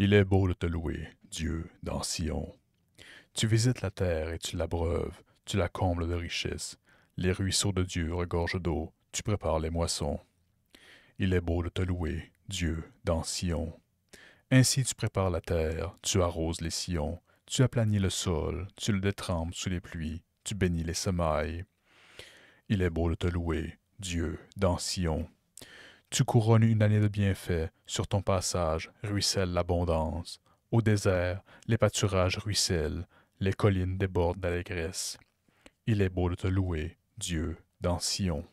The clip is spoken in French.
Il est beau de te louer, Dieu, dans Sion. Tu visites la terre et tu l'abreuves, tu la combles de richesses. Les ruisseaux de Dieu regorgent d'eau, tu prépares les moissons. Il est beau de te louer, Dieu, dans Sion. Ainsi tu prépares la terre, tu arroses les sillons, tu aplanis le sol, tu le détrempes sous les pluies, tu bénis les semailles. Il est beau de te louer, Dieu, dans Sion. Tu couronnes une année de bienfaits, sur ton passage ruisselle l'abondance. Au désert, les pâturages ruissellent, les collines débordent d'allégresse. Il est beau de te louer, Dieu, dans Sion.